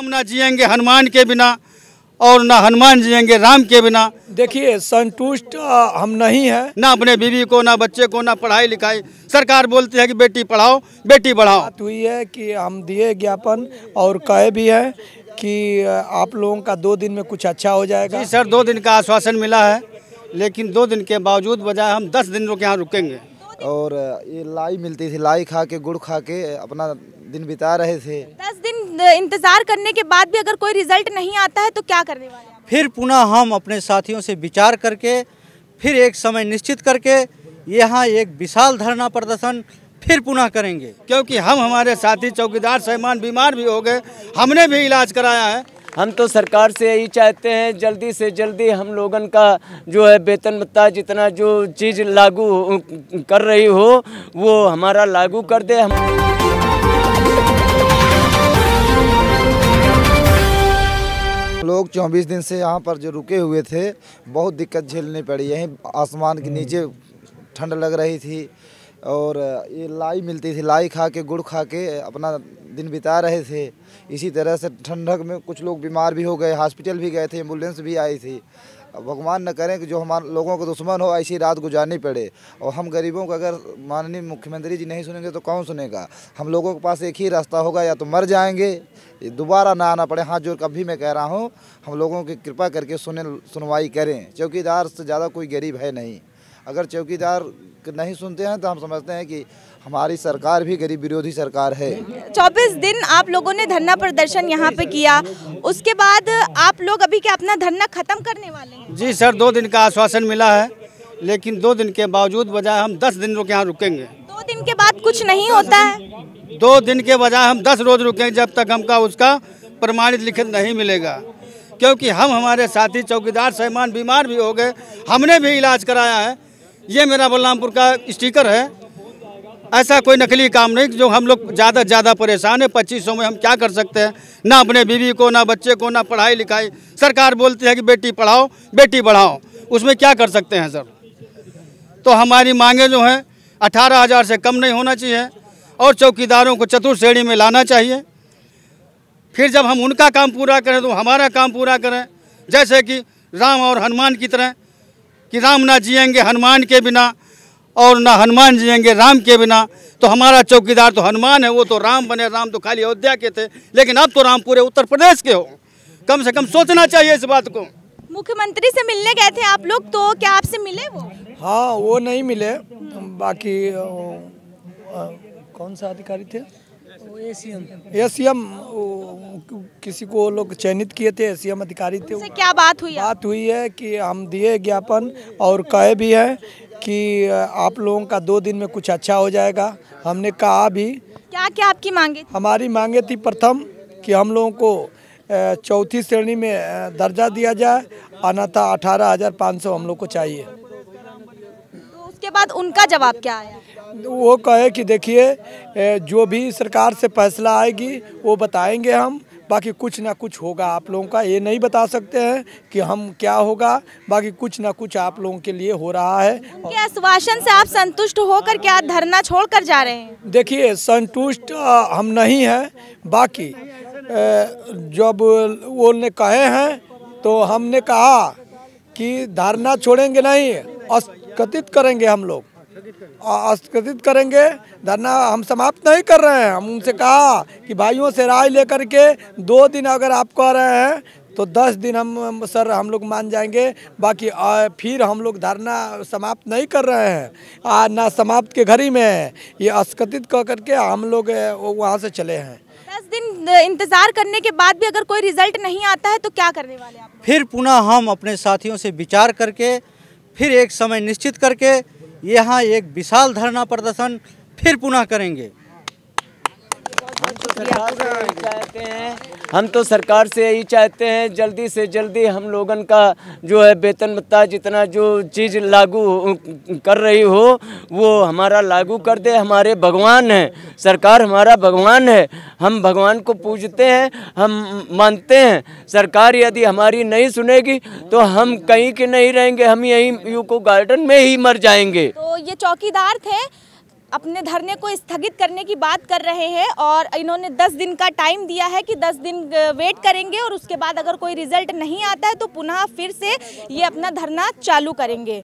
राम ना जिएंगे हनुमान के बिना और ना हनुमान जिएंगे राम के बिना देखिए संतुष्ट हम नहीं हैं ना अपने बीवी को ना बच्चे को ना पढ़ाई लिखाई सरकार बोलती है कि बेटी पढ़ाओ बेटी बढ़ाओ बात हुई है कि हम दिए ज्ञापन और कहे भी हैं कि आप लोगों का दो दिन में कुछ अच्छा हो जाएगा जी सर दो दिन का आश्वासन मिला है लेकिन दो दिन के बावजूद बजाय हम दस दिन रुके यहाँ रुकेंगे और ये लाई मिलती थी लाई खा के गुड़ खा के अपना दिन बिता रहे थे दस दिन इंतज़ार करने के बाद भी अगर कोई रिजल्ट नहीं आता है तो क्या करने वाले हैं फिर पुनः हम अपने साथियों से विचार करके फिर एक समय निश्चित करके यहाँ एक विशाल धरना प्रदर्शन फिर पुनः करेंगे क्योंकि हम हमारे साथी चौकीदार सहमान बीमार भी हो गए हमने भी इलाज कराया है हम तो सरकार से यही चाहते हैं जल्दी से जल्दी हम लोगों का जो है वेतन भत्ता जितना जो चीज़ लागू कर रही हो वो हमारा लागू कर दे हम चौबीस 24 दिन से यहाँ पर जो रुके हुए थे बहुत दिक्कत झेलनी पड़ी यहीं आसमान के नीचे ठंड लग रही थी और ये लाई मिलती थी लाई खा के गुड़ खा के अपना दिन बिता रहे थे इसी तरह से ठंडक में कुछ लोग बीमार भी हो गए हॉस्पिटल भी गए थे एम्बुलेंस भी आई थी भगवान न करें कि जो हमारे लोगों को दुश्मन हो ऐसी रात गुजारनी पड़े और हम गरीबों को अगर माननीय मुख्यमंत्री जी नहीं सुनेंगे तो कौन सुनेगा हम लोगों के पास एक ही रास्ता होगा या तो मर जाएंगे दोबारा ना आना पड़े हाथ जोड़ कभी मैं कह रहा हूँ हम लोगों की कृपा करके सुने सुनवाई करें चौकीदार से ज़्यादा कोई गरीब है नहीं अगर चौकीदार नहीं सुनते हैं तो हम समझते हैं कि हमारी सरकार भी गरीब विरोधी सरकार है 24 दिन आप लोगों ने धरना प्रदर्शन यहाँ पे किया उसके बाद आप लोग अभी क्या अपना धरना खत्म करने वाले हैं जी सर दो दिन का आश्वासन मिला है लेकिन दो दिन के बावजूद बजाय हम दस दिन रुके यहाँ रुकेंगे दो दिन के बाद कुछ नहीं होता है दो दिन के बजाय हम दस रोज रुकेंगे जब तक हमका उसका प्रमाणित लिखित नहीं मिलेगा क्योंकि हम हमारे साथी चौकीदार सहमान बीमार भी हो गए हमने भी इलाज कराया है ये मेरा बलरामपुर का स्टिकर है ऐसा कोई नकली काम नहीं जो हम लोग ज़्यादा ज़्यादा परेशान है पच्चीस सौ में हम क्या कर सकते हैं ना अपने बीवी को ना बच्चे को ना पढ़ाई लिखाई सरकार बोलती है कि बेटी पढ़ाओ बेटी बढ़ाओ उसमें क्या कर सकते हैं सर तो हमारी मांगे जो हैं अठारह हज़ार से कम नहीं होना चाहिए और चौकीदारों को चतुर श्रेणी में लाना चाहिए फिर जब हम उनका काम पूरा करें तो हमारा काम पूरा करें जैसे कि राम और हनुमान की तरह कि राम ना जिएंगे हनुमान के बिना और ना हनुमान जिएंगे राम के बिना तो हमारा चौकीदार तो हनुमान है वो तो राम बने राम तो खाली अयोध्या के थे लेकिन अब तो राम पूरे उत्तर प्रदेश के हो कम से कम सोचना चाहिए इस बात को मुख्यमंत्री से मिलने गए थे आप लोग तो क्या आपसे मिले वो हाँ वो नहीं मिले बाकी आ, आ, कौन सा अधिकारी थे ए एम किसी को लोग चयनित किए थे एसीएम अधिकारी थे क्या बात हुई बात हुई है कि हम दिए ज्ञापन और कहे भी हैं कि आप लोगों का दो दिन में कुछ अच्छा हो जाएगा हमने कहा भी क्या क्या आपकी मांगे हमारी मांगे थी प्रथम कि हम लोगों को चौथी श्रेणी में दर्जा दिया जाए अन्यथा अठारह हज़ार पाँच सौ हम लोग को चाहिए उसके बाद उनका जवाब क्या आया वो कहे कि देखिए जो भी सरकार से फैसला आएगी वो बताएंगे हम बाकी कुछ ना कुछ होगा आप लोगों का ये नहीं बता सकते हैं कि हम क्या होगा बाकी कुछ ना कुछ आप लोगों के लिए हो रहा है उनके आश्वासन से आप संतुष्ट होकर क्या धरना छोड़कर जा रहे हैं देखिए संतुष्ट हम नहीं हैं बाकी जब वो ने कहे हैं तो हमने कहा कि धरना छोड़ेंगे नहीं स्थगित करेंगे हम लोग स्थगित करेंगे धरना हम समाप्त नहीं कर रहे हैं हम उनसे कहा कि भाइयों से राय लेकर के दो दिन अगर आप कह रहे हैं तो दस दिन हम सर हम लोग मान जाएंगे बाकी फिर हम लोग धरना समाप्त नहीं कर रहे हैं आ ना समाप्त के घड़ी में ये अस्कथित कर करके हम लोग वहाँ से चले हैं दस दिन इंतज़ार करने के बाद भी अगर कोई रिजल्ट नहीं आता है तो क्या करने वाले आप फिर पुनः हम अपने साथियों से विचार करके फिर एक समय निश्चित करके यहाँ एक विशाल धरना प्रदर्शन फिर पुनः करेंगे चाहते हैं हम तो सरकार से यही चाहते हैं जल्दी से जल्दी हम लोगन का जो है वेतन भत्ता जितना जो चीज़ लागू कर रही हो वो हमारा लागू कर दे हमारे भगवान हैं सरकार हमारा भगवान है हम भगवान को पूजते हैं हम मानते हैं सरकार यदि हमारी नहीं सुनेगी तो हम कहीं के नहीं रहेंगे हम यहीं यूको गार्डन में ही मर जाएंगे तो ये चौकीदार थे अपने धरने को स्थगित करने की बात कर रहे हैं और इन्होंने 10 दिन का टाइम दिया है कि 10 दिन वेट करेंगे और उसके बाद अगर कोई रिजल्ट नहीं आता है तो पुनः फिर से ये अपना धरना चालू करेंगे